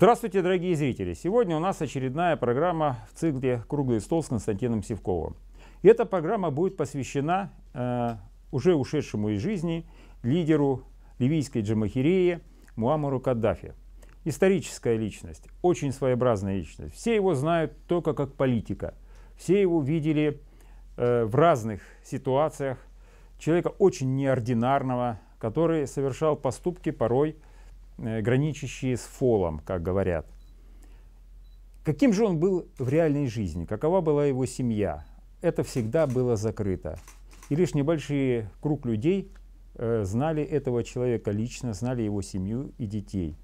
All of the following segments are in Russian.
Здравствуйте, дорогие зрители! Сегодня у нас очередная программа в цикле «Круглый стол» с Константином Севковым. И эта программа будет посвящена э, уже ушедшему из жизни лидеру ливийской джамахиреи Муаммару Каддафи. Историческая личность, очень своеобразная личность. Все его знают только как политика. Все его видели э, в разных ситуациях. Человека очень неординарного, который совершал поступки порой – Э, граничащие с фолом, как говорят. Каким же он был в реальной жизни? Какова была его семья? Это всегда было закрыто. И лишь небольшой круг людей э, знали этого человека лично, знали его семью и детей.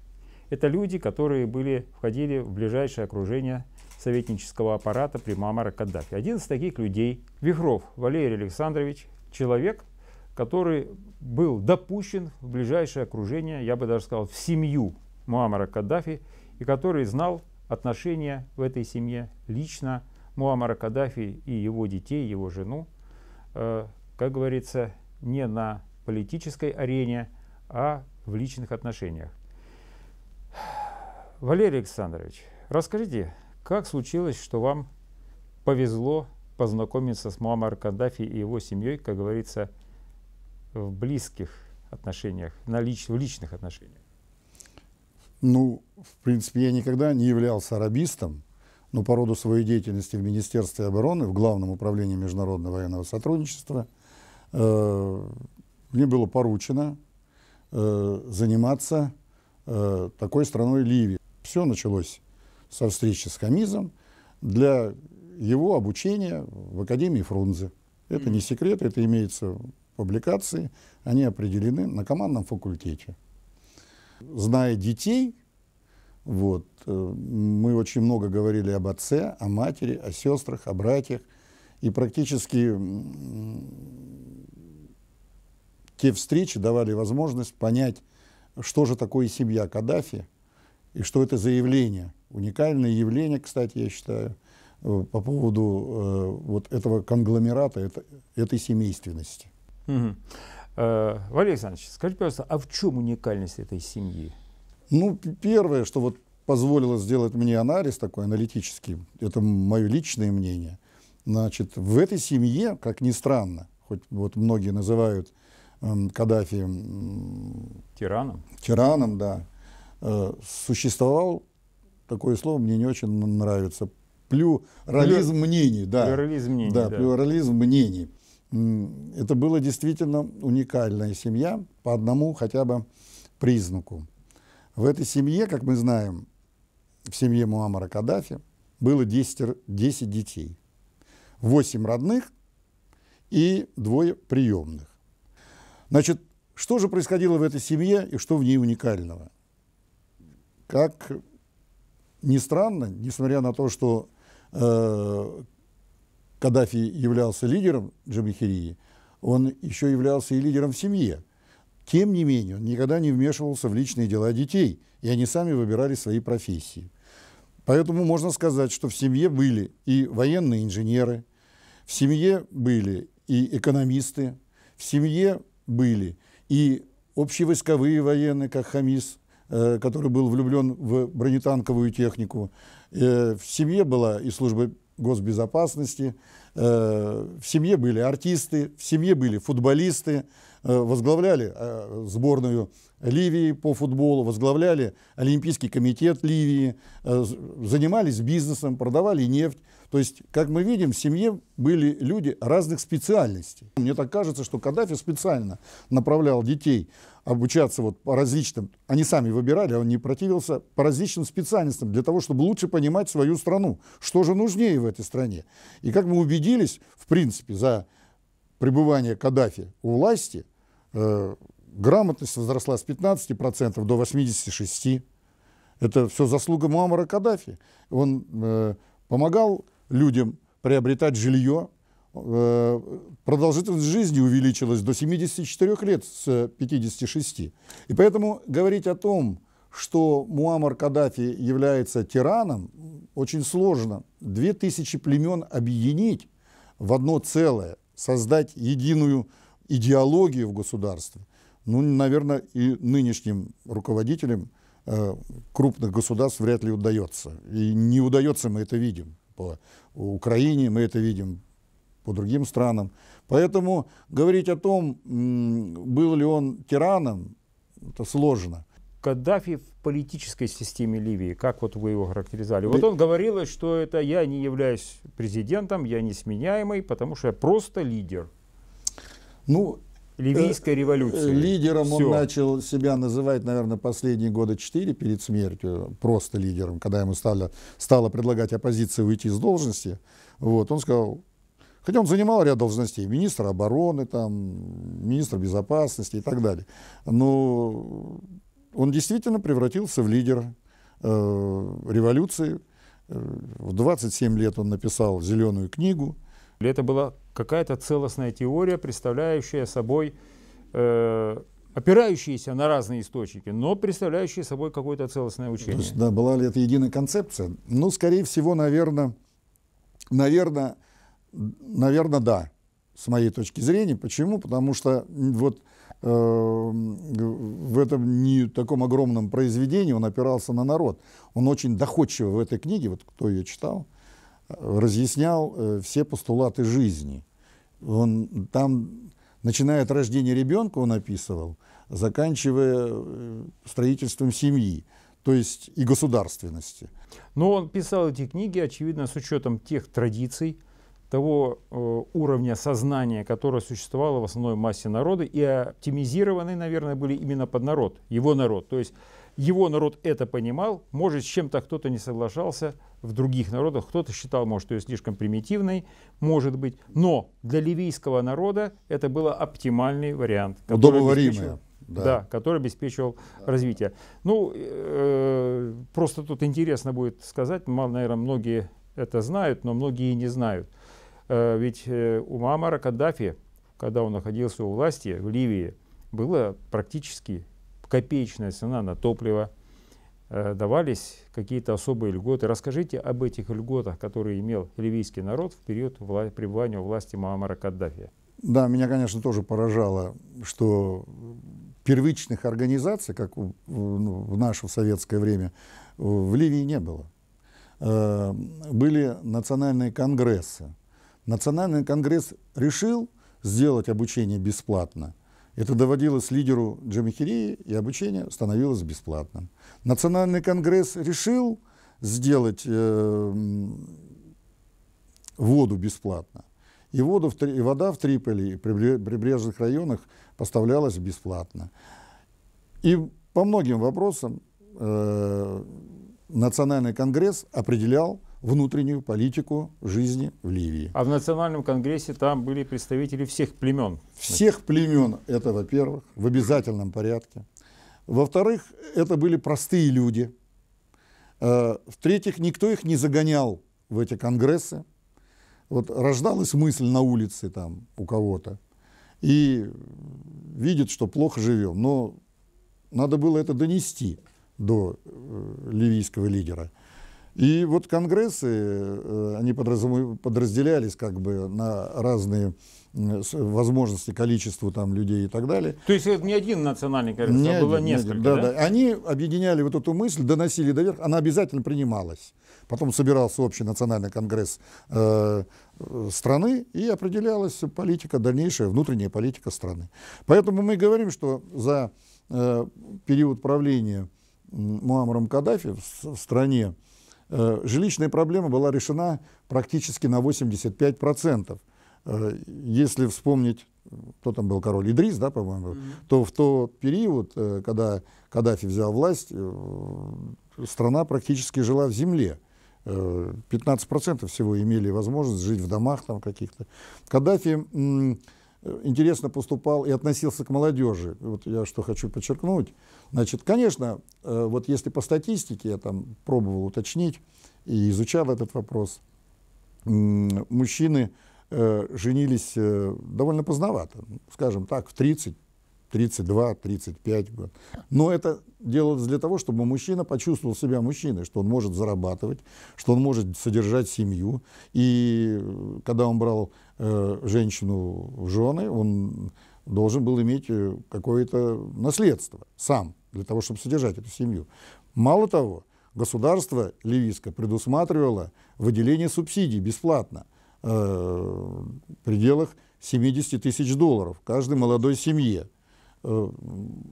Это люди, которые были, входили в ближайшее окружение советнического аппарата при Мамара Каддафи. Один из таких людей – Вихров Валерий Александрович, человек – который был допущен в ближайшее окружение, я бы даже сказал, в семью Муаммара Каддафи, и который знал отношения в этой семье лично Муаммара Каддафи и его детей, его жену, э, как говорится, не на политической арене, а в личных отношениях. Валерий Александрович, расскажите, как случилось, что вам повезло познакомиться с Муаммаром Каддафи и его семьей, как говорится, в близких отношениях, на лич, в личных отношениях? Ну, в принципе, я никогда не являлся арабистом, но по роду своей деятельности в Министерстве обороны, в Главном управлении международного военного сотрудничества, э, мне было поручено э, заниматься э, такой страной Ливии. Все началось со встречи с Хамизом для его обучения в Академии Фрунзе. Это не секрет, это имеется публикации, они определены на командном факультете. Зная детей, вот, э, мы очень много говорили об отце, о матери, о сестрах, о братьях. И практически те встречи давали возможность понять, что же такое семья Каддафи и что это за явление. Уникальное явление, кстати, я считаю, э, по поводу э, вот этого конгломерата, это, этой семейственности. Э, Валерий Александрович, скажите, пожалуйста, а в чем уникальность этой семьи? Ну, первое, что вот позволило сделать мне анализ такой аналитический, это мое личное мнение. Значит, в этой семье, как ни странно, хоть вот многие называют э, Каддафи э, тираном, тираном, да, э, существовал такое слово, мне не очень нравится, плюрализм мнений, да, плюрализм мнений, да, да. плюрализм мнений. Это была действительно уникальная семья по одному хотя бы признаку. В этой семье, как мы знаем, в семье Муаммара Каддафи было 10, 10 детей. 8 родных и двое приемных. Значит, что же происходило в этой семье и что в ней уникального? Как ни странно, несмотря на то, что э, Каддафи являлся лидером Джамахирии. он еще являлся и лидером в семье. Тем не менее, он никогда не вмешивался в личные дела детей, и они сами выбирали свои профессии. Поэтому можно сказать, что в семье были и военные инженеры, в семье были и экономисты, в семье были и общевойсковые военные, как Хамис, э, который был влюблен в бронетанковую технику. Э, в семье была и служба госбезопасности. Э, в семье были артисты, в семье были футболисты, э, возглавляли э, сборную Ливии по футболу, возглавляли Олимпийский комитет Ливии, занимались бизнесом, продавали нефть. То есть, как мы видим, в семье были люди разных специальностей. Мне так кажется, что Каддафи специально направлял детей обучаться вот по различным, они сами выбирали, а он не противился, по различным специальностям, для того, чтобы лучше понимать свою страну, что же нужнее в этой стране. И как мы убедились, в принципе, за пребывание Каддафи у власти, э, грамотность возросла с 15% до 86%. Это все заслуга Муаммара Каддафи. Он э, помогал людям приобретать жилье, Э, продолжительность жизни увеличилась до 74 лет с 56. И поэтому говорить о том, что Муаммар Каддафи является тираном, очень сложно. Две тысячи племен объединить в одно целое, создать единую идеологию в государстве. Ну, наверное, и нынешним руководителям э, крупных государств вряд ли удается. И не удается, мы это видим. По Украине мы это видим, по другим странам. Поэтому говорить о том, был ли он тираном, это сложно. Каддафи в политической системе Ливии, как вот вы его характеризовали? Вот он говорил, что это я не являюсь президентом, я не сменяемый, потому что я просто лидер. Ну, Ливийской э, революции. Лидером Все. он начал себя называть, наверное, последние года четыре перед смертью, просто лидером, когда ему стали стало предлагать оппозиции уйти с должности. Вот, он сказал, Хотя он занимал ряд должностей, министра обороны, там, министра безопасности и так далее. Но он действительно превратился в лидер э, революции. Э, в 27 лет он написал «Зеленую книгу». Это была какая-то целостная теория, представляющая собой, э, опирающаяся на разные источники, но представляющая собой какое-то целостное учение. То есть, да, была ли это единая концепция? Ну, скорее всего, наверное, наверное Наверное, да, с моей точки зрения. Почему? Потому что вот э, в этом не таком огромном произведении он опирался на народ. Он очень доходчиво в этой книге, вот кто ее читал, э, разъяснял э, все постулаты жизни. Он там, начиная от рождения ребенка, он описывал, заканчивая строительством семьи, то есть и государственности. Но он писал эти книги, очевидно, с учетом тех традиций, того э, уровня сознания, которое существовало в основной массе народа, и оптимизированы, наверное, были именно под народ, его народ. То есть его народ это понимал, может, с чем-то кто-то не соглашался в других народах, кто-то считал, может, ее слишком примитивной, может быть, но для ливийского народа это был оптимальный вариант. Удобоваримое. Да. да, который обеспечивал развитие. Ну, э, просто тут интересно будет сказать, наверное, многие это знают, но многие не знают. Э, ведь э, у Муаммара Каддафи, когда он находился у власти в Ливии, была практически копеечная цена на топливо, э, давались какие-то особые льготы. Расскажите об этих льготах, которые имел ливийский народ в период пребывания у власти Муаммара Каддафи. Да, меня, конечно, тоже поражало, что первичных организаций, как в, ну, в наше в советское время, в Ливии не было. Э, были национальные конгрессы. Национальный конгресс решил сделать обучение бесплатно. Это доводилось лидеру Джамихирии, и обучение становилось бесплатным. Национальный конгресс решил сделать э, воду бесплатно. И, воду в, и вода в Триполи и прибрежных районах поставлялась бесплатно. И по многим вопросам э, Национальный конгресс определял внутреннюю политику жизни в Ливии. А в Национальном конгрессе там были представители всех племен? Всех племен, это во-первых, в обязательном порядке. Во-вторых, это были простые люди. Э, в-третьих, никто их не загонял в эти конгрессы. Вот рождалась мысль на улице там у кого-то и видит, что плохо живем, но надо было это донести до э, ливийского лидера. И вот конгрессы, э, они подразделялись как бы на разные возможности, количеству там людей и так далее. То есть это не один национальный конгресс, не а один, было несколько, не да, да? да? Они объединяли вот эту мысль, доносили до верха, она обязательно принималась. Потом собирался общий национальный конгресс э, э страны и определялась политика, дальнейшая внутренняя политика страны. Поэтому мы говорим, что за э, период правления Муаммаром Каддафи в стране, э, жилищная проблема была решена практически на 85%. Э, если вспомнить, кто там был король, Идрис, да, по-моему, mm-hmm. то в тот период, э, когда Каддафи взял власть, страна практически жила в земле. 15% всего имели возможность жить в домах там каких-то. Каддафи Э, интересно поступал и относился к молодежи. Вот я что хочу подчеркнуть. Значит, конечно, э, вот если по статистике, я там пробовал уточнить и изучал этот вопрос, мужчины э, женились довольно поздновато, скажем так, в 30, 32-35 год. Но это делалось для того, чтобы мужчина почувствовал себя мужчиной, что он может зарабатывать, что он может содержать семью. И э, когда он брал э, женщину в жены, он должен был иметь э, какое-то наследство сам, для того, чтобы содержать эту семью. Мало того, государство ливийское предусматривало выделение субсидий бесплатно э, в пределах 70 тысяч долларов каждой молодой семье – Э,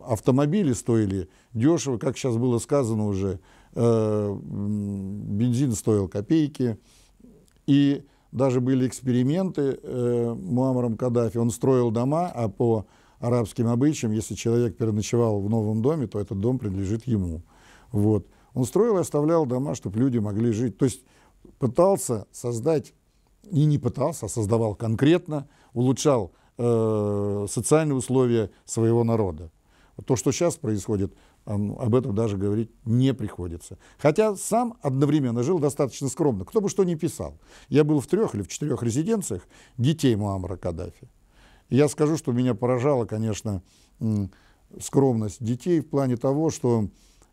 автомобили стоили дешево, как сейчас было сказано уже, э, бензин стоил копейки. И даже были эксперименты э, Муаммаром Каддафи. Он строил дома, а по арабским обычаям, если человек переночевал в новом доме, то этот дом принадлежит ему. Вот. Он строил и оставлял дома, чтобы люди могли жить. То есть пытался создать, и не пытался, а создавал конкретно, улучшал Э, социальные условия своего народа. То, что сейчас происходит, об этом даже говорить не приходится. Хотя сам одновременно жил достаточно скромно, кто бы что ни писал. Я был в трех или в четырех резиденциях детей Муаммара Каддафи. Я скажу, что меня поражала, конечно, скромность детей в плане того, что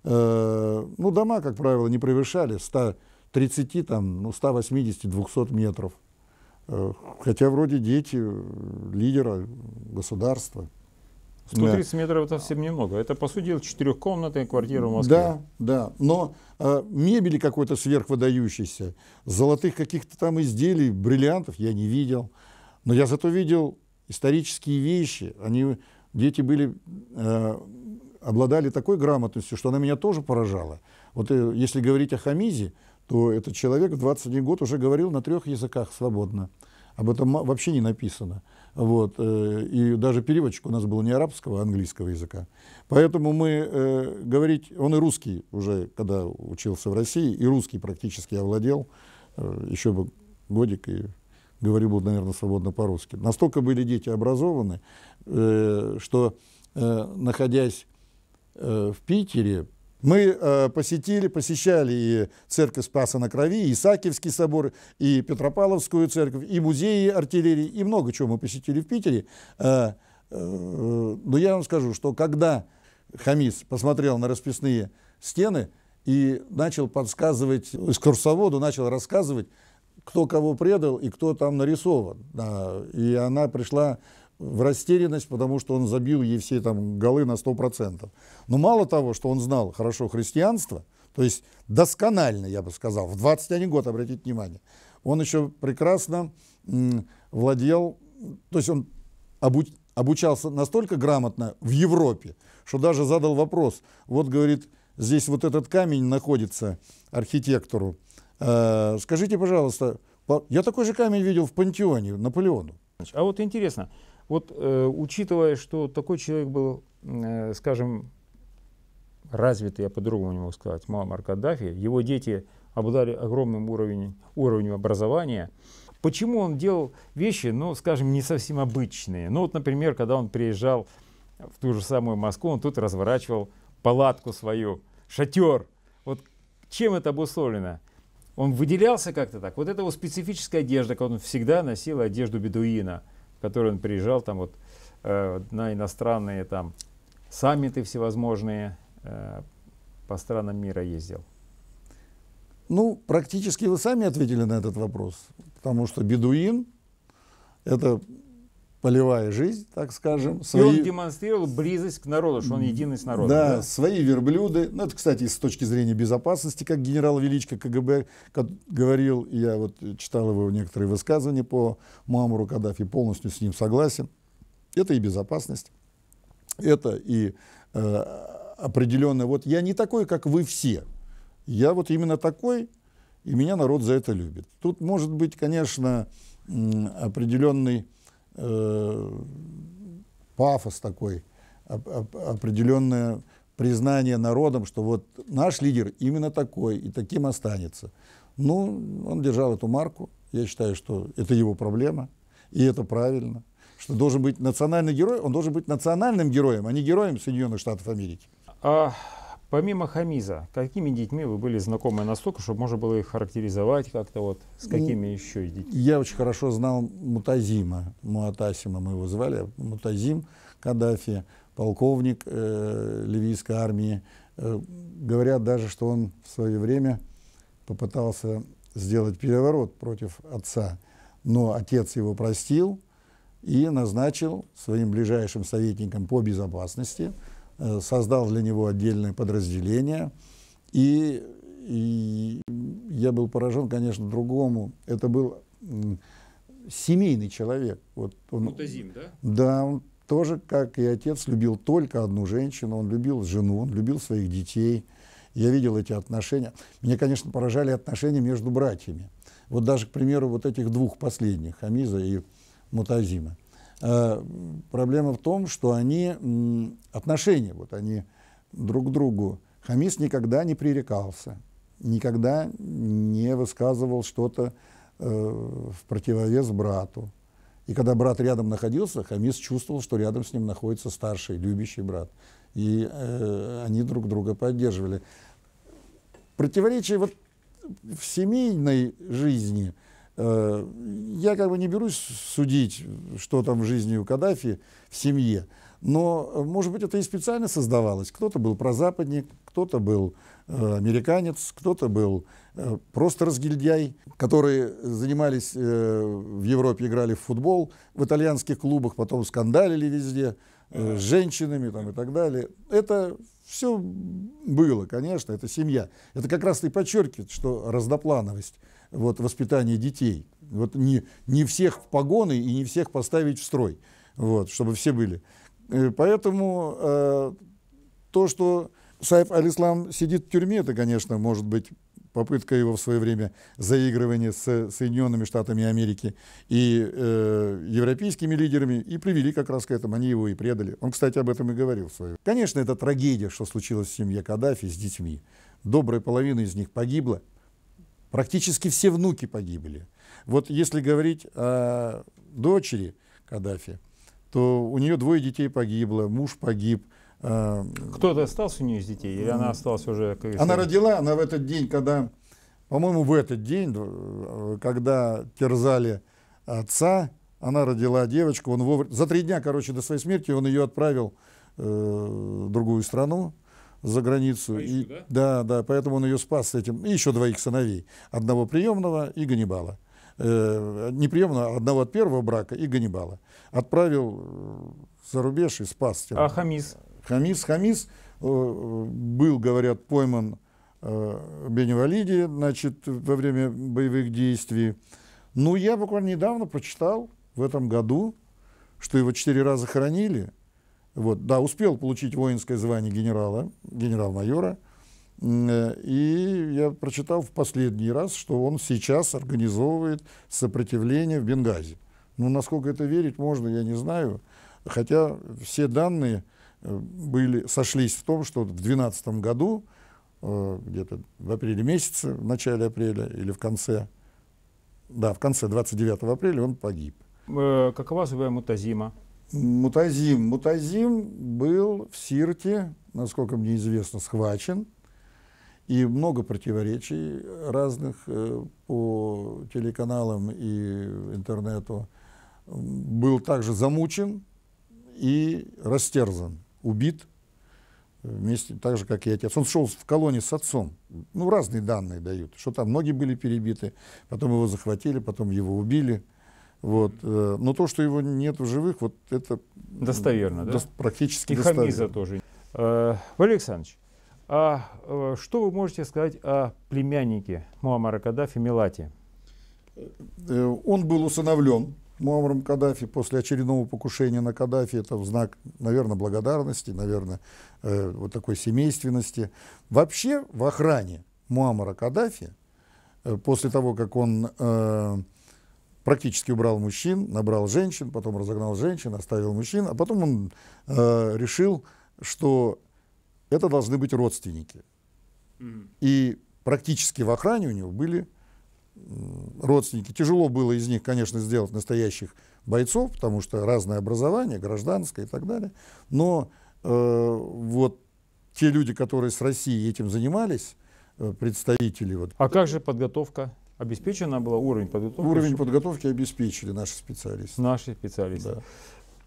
э, ну, дома, как правило, не превышали 130, там, ну, 180-200 метров. Э, хотя вроде дети э, лидера государства. 130 да. метров это совсем немного. Это, по сути дела, четырехкомнатная квартира в Москве. Да, да. Но э, мебели какой-то сверхвыдающейся, золотых каких-то там изделий, бриллиантов я не видел. Но я зато видел исторические вещи. Они, дети были, э, обладали такой грамотностью, что она меня тоже поражала. Вот э, если говорить о Хамизе, то этот человек в 21 год уже говорил на трех языках свободно. Об этом вообще не написано. Вот. Э, и даже переводчик у нас был не арабского, а английского языка. Поэтому мы э, говорить... Он и русский уже, когда учился в России, и русский практически овладел. Э, еще бы годик, и говорил бы, наверное, свободно по-русски. Настолько были дети образованы, э, что, э, находясь э, в Питере, мы э, посетили, посещали и церковь Спаса на Крови, и Исаакиевский собор, и Петропавловскую церковь, и музеи артиллерии, и много чего мы посетили в Питере. Э, э, но я вам скажу, что когда Хамис посмотрел на расписные стены и начал подсказывать, экскурсоводу начал рассказывать, кто кого предал и кто там нарисован. и она пришла в растерянность, потому что он забил ей все там голы на 100%. Но мало того, что он знал хорошо христианство, то есть досконально, я бы сказал, в 21 год, обратите внимание, он еще прекрасно владел, то есть он обучался настолько грамотно в Европе, что даже задал вопрос, вот, говорит, здесь вот этот камень находится архитектору, э, скажите, пожалуйста, я такой же камень видел в Пантеоне, Наполеону. А вот интересно, вот э, учитывая, что такой человек был, э, скажем, развитый, я по-другому не могу сказать, Муаммар Каддафи, его дети обладали огромным уровень, уровнем образования. Почему он делал вещи, ну, скажем, не совсем обычные? Ну, вот, например, когда он приезжал в ту же самую Москву, он тут разворачивал палатку свою, шатер. Вот чем это обусловлено? Он выделялся как-то так. Вот это его специфическая одежда, когда он всегда носил одежду бедуина – который он приезжал там вот э, на иностранные там саммиты всевозможные э, по странам мира ездил. Ну, практически вы сами ответили на этот вопрос, потому что бедуин – это полевая жизнь, так скажем. Свои... И он демонстрировал близость к народу, что он единый с народом. Да, да, свои верблюды. Ну, это, кстати, с точки зрения безопасности, как генерал Величко КГБ говорил, я вот читал его некоторые высказывания по Мамуру Каддафи, полностью с ним согласен. Это и безопасность, это и э, определенное, вот я не такой, как вы все, я вот именно такой, и меня народ за это любит. Тут может быть, конечно, определенный э, пафос такой, определенное признание народом, что вот наш лидер именно такой и таким останется. Ну, он держал эту марку. Я считаю, что это его проблема, и это правильно. Что должен быть национальный герой, он должен быть национальным героем, а не героем Соединенных Штатов Америки. А, Помимо Хамиза, какими детьми вы были знакомы настолько, чтобы можно было их характеризовать как-то вот, с ну, какими ну, еще детьми? Я очень хорошо знал Мутазима, Муатасима мы его звали, Мутазим Каддафи, полковник э, ливийской армии. Э, говорят даже, что он в свое время попытался сделать переворот против отца, но отец его простил и назначил своим ближайшим советником по безопасности – Э, создал для него отдельное подразделение. И, и я был поражен, конечно, другому. Это был семейный человек. Вот он, Мутазим, да? Да, он тоже, как и отец, любил только одну женщину. Он любил жену, он любил своих детей. Я видел эти отношения. Меня, конечно, поражали отношения между братьями. Вот даже, к примеру, вот этих двух последних, Хамиза и Мутазима. Э, проблема в том, что они отношения, вот они друг к другу. Хамис никогда не пререкался, никогда не высказывал что-то э, в противовес брату. И когда брат рядом находился, Хамис чувствовал, что рядом с ним находится старший, любящий брат. И э, они друг друга поддерживали. Противоречие вот в семейной жизни – Э, я как бы не берусь судить, что там в жизни у Каддафи в семье, но, э, может быть, это и специально создавалось. Кто-то был прозападник, кто-то был э, американец, кто-то был просто разгильдяй, которые занимались в Европе, играли в футбол в итальянских клубах, потом скандалили везде с женщинами там, и так далее. Это все было, конечно, это семья. Это как раз и подчеркивает, что разноплановость вот, воспитание детей. Вот не, не всех в погоны и не всех поставить в строй, вот, чтобы все были. Э, поэтому э, то, что Сайф Алислам сидит в тюрьме, это, конечно, может быть попытка его в свое время заигрывания с Соединенными Штатами Америки и э, европейскими лидерами, и привели как раз к этому, они его и предали. Он, кстати, об этом и говорил в свое Конечно, это трагедия, что случилось в семье Каддафи с детьми. Добрая половина из них погибла, Практически все внуки погибли. Вот если говорить о дочери Каддафи, то у нее двое детей погибло, муж погиб. Э, Кто-то остался у нее из детей, или она осталась уже? Она родила, она в этот день, когда, по-моему, в этот день, э, когда терзали отца, она родила девочку, он вовремя, за три дня, короче, до своей смерти он ее отправил э, в другую страну, за границу. Поищу, и, да? да, да, поэтому он ее спас с этим. И еще двоих сыновей. Одного приемного и Ганнибала. Э, приемного а одного от первого брака и Ганнибала. Отправил э, за рубеж и спас. Тем. А Хамис? Хамис, Хамис э, был, говорят, пойман э, Беневалиде, значит, во время боевых действий. Ну, я буквально недавно прочитал в этом году, что его четыре раза хоронили – вот, да, успел получить воинское звание генерала, генерал-майора. Э, и я прочитал в последний раз, что он сейчас организовывает сопротивление в Бенгази. Ну, насколько это верить можно, я не знаю. Хотя все данные э, были, сошлись в том, что в 2012 году, э, где-то в апреле месяце, в начале апреля или в конце, да, в конце 29 апреля он погиб. Какова судьба Мутазима? Мутазим. Мутазим был в Сирте, насколько мне известно, схвачен. И много противоречий разных э, по телеканалам и интернету. Был также замучен и растерзан, убит э, вместе, так же, как и отец. Он шел в колонии с отцом. Ну, разные данные дают, что там многие были перебиты, потом его захватили, потом его убили. Вот. Э, но то, что его нет в живых, вот это... Достоверно, да? Практически И достоверно. Хамиза тоже. Э, Валерий Александрович, а э, что вы можете сказать о племяннике Муаммара Каддафи Милате? Он был усыновлен Муаммаром Каддафи после очередного покушения на Каддафи. Это в знак, наверное, благодарности, наверное, вот такой семейственности. Вообще в охране Муаммара Каддафи, после того, как он практически убрал мужчин, набрал женщин, потом разогнал женщин, оставил мужчин, а потом он э, решил, что это должны быть родственники. И практически в охране у него были родственники. Тяжело было из них, конечно, сделать настоящих бойцов, потому что разное образование, гражданское и так далее. Но э, вот те люди, которые с Россией этим занимались, э, представители. Вот. А как же подготовка обеспечена была уровень подготовки. Уровень подготовки обеспечили наши специалисты. Наши специалисты. Да.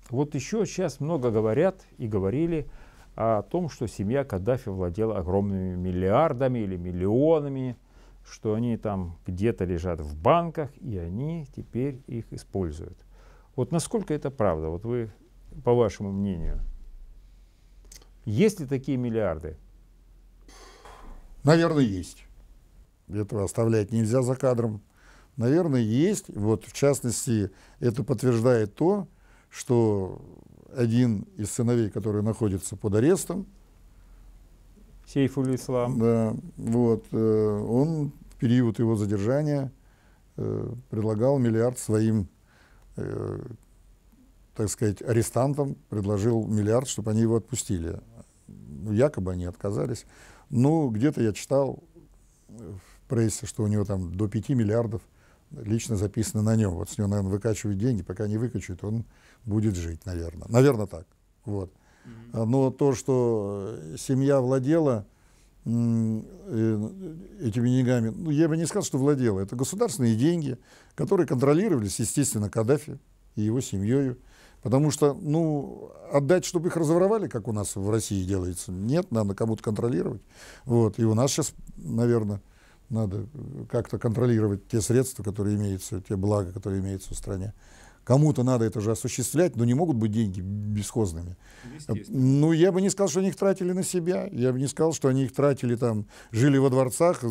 Вот еще сейчас много говорят и говорили о том, что семья Каддафи владела огромными миллиардами или миллионами, что они там где-то лежат в банках, и они теперь их используют. Вот насколько это правда? Вот вы, по вашему мнению, есть ли такие миллиарды? Наверное, есть. Этого оставлять нельзя за кадром. Наверное, есть. Вот, в частности, это подтверждает то, что один из сыновей, который находится под арестом, Сейфуль Ислам. Да, вот, э, он в период его задержания э, предлагал миллиард своим, э, так сказать, арестантам, предложил миллиард, чтобы они его отпустили. Ну, якобы они отказались. Ну, где-то я читал в э, прессе, что у него там до 5 миллиардов лично записано на нем. Вот с него, наверное, выкачивают деньги, пока не выкачают, он будет жить, наверное. Наверное, так. Вот. Но то, что э, семья владела э, этими деньгами, ну, я бы не сказал, что владела. Это государственные деньги, которые контролировались, естественно, Каддафи и его семьей. Потому что, ну, отдать, чтобы их разворовали, как у нас в России делается, нет, надо кому-то контролировать. Вот, и у нас сейчас, наверное, надо э, как-то контролировать те средства, которые имеются, те блага, которые имеются в стране. Кому-то надо это же осуществлять, но не могут быть деньги бесхозными. Ну, я бы не сказал, что они их тратили на себя. Я бы не сказал, что они их тратили там, жили во дворцах,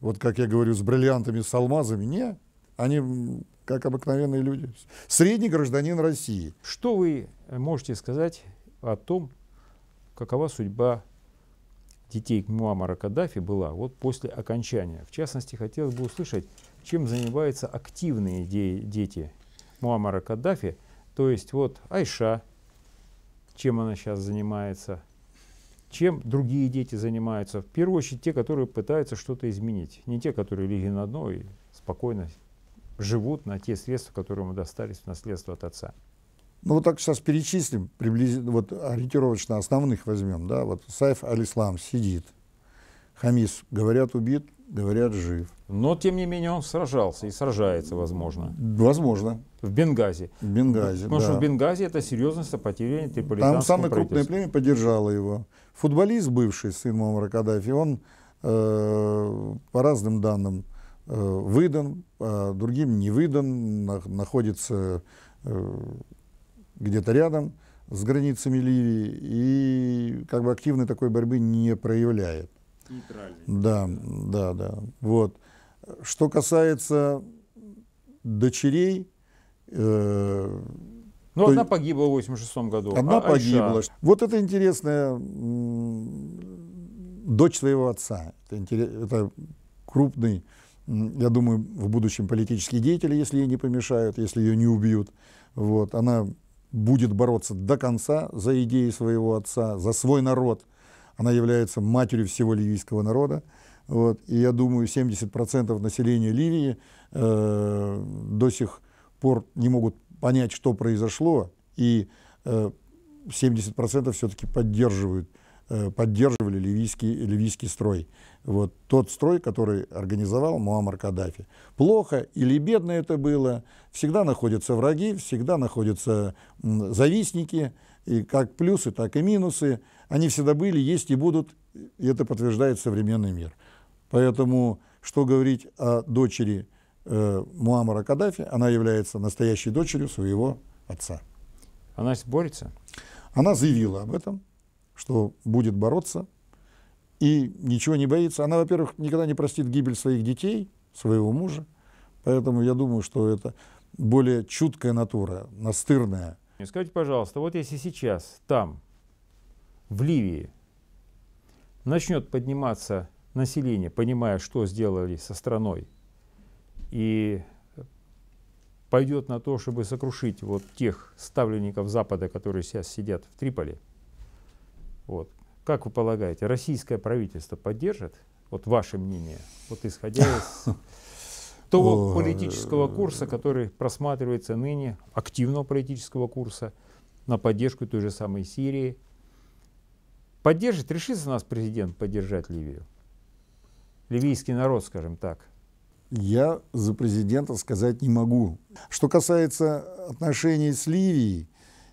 вот как я говорю, с бриллиантами, с алмазами. не, они как обыкновенные люди. Средний гражданин России. Что вы можете сказать о том, какова судьба детей Муамара Каддафи была вот после окончания. В частности, хотелось бы услышать, чем занимаются активные де- дети Муамара Каддафи, то есть вот Айша, чем она сейчас занимается, чем другие дети занимаются. В первую очередь те, которые пытаются что-то изменить. Не те, которые легли на дно и спокойно живут на те средства, которые мы достались в наследство от отца. Ну, вот так сейчас перечислим, приблизительно, вот ориентировочно основных возьмем, да, вот Сайф Алислам сидит, Хамис, говорят, убит, говорят, жив. Но, тем не менее, он сражался и сражается, возможно. Возможно. В Бенгази. В Бенгази. Потому да. что в Бенгази это серьезное сопротивление триполитанскому Там самое крупное племя поддержало его. Футболист бывший, сын Мамара Каддафи, он, э, по разным данным, э, выдан, а другим не выдан, на, находится э, где-то рядом с границами Ливии и как бы активной такой борьбы не проявляет. Нейтральный. Да, да, да. Вот. Что касается дочерей, э, ну, одна погибла в 86 году. Одна а, погибла. Айша. Вот это интересная дочь своего отца. Это, интерес, это крупный, я думаю, в будущем политический деятель, если ей не помешают, если ее не убьют. Вот. Она будет бороться до конца за идеи своего отца, за свой народ. Она является матерью всего ливийского народа. Вот. И я думаю, 70% населения Ливии э, до сих пор не могут понять, что произошло, и э, 70% все-таки поддерживают, э, поддерживали ливийский, ливийский строй вот тот строй, который организовал Муаммар Каддафи. Плохо или бедно это было, всегда находятся враги, всегда находятся завистники, и как плюсы, так и минусы. Они всегда были, есть и будут, и это подтверждает современный мир. Поэтому, что говорить о дочери э, Муаммара Каддафи, она является настоящей дочерью своего отца. Она борется? Она заявила об этом, что будет бороться и ничего не боится. Она, во-первых, никогда не простит гибель своих детей, своего мужа. Поэтому я думаю, что это более чуткая натура, настырная. Скажите, пожалуйста, вот если сейчас там, в Ливии, начнет подниматься население, понимая, что сделали со страной, и пойдет на то, чтобы сокрушить вот тех ставленников Запада, которые сейчас сидят в Триполи, вот, как вы полагаете, российское правительство поддержит? Вот ваше мнение, вот исходя из того политического э, курса, который просматривается ныне, активного политического курса на поддержку той же самой Сирии. Поддержит, решится нас президент поддержать Ливию? Ливийский народ, скажем так. Я за президента сказать не могу. Что касается отношений с Ливией,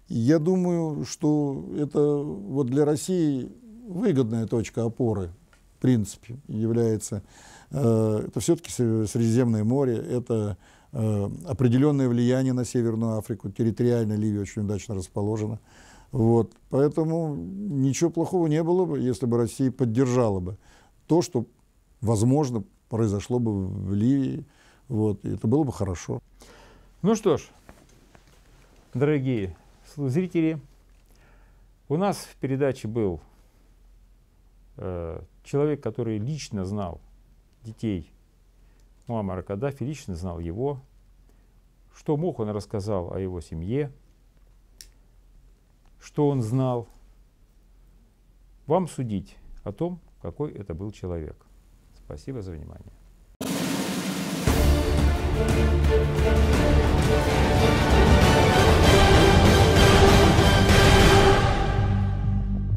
я думаю, что это вот для России выгодная точка опоры, в принципе, является. Э, это все-таки Средиземное море, это э, определенное влияние на Северную Африку. Территориально Ливия очень удачно расположена. Вот. Поэтому ничего плохого не было бы, если бы Россия поддержала бы то, что, возможно, произошло бы в Ливии. Вот. И это было бы хорошо. Ну что ж, дорогие зрители. У нас в передаче был э, человек, который лично знал детей Муаммара Каддафи, лично знал его. Что мог, он рассказал о его семье, что он знал. Вам судить о том, какой это был человек. Спасибо за внимание.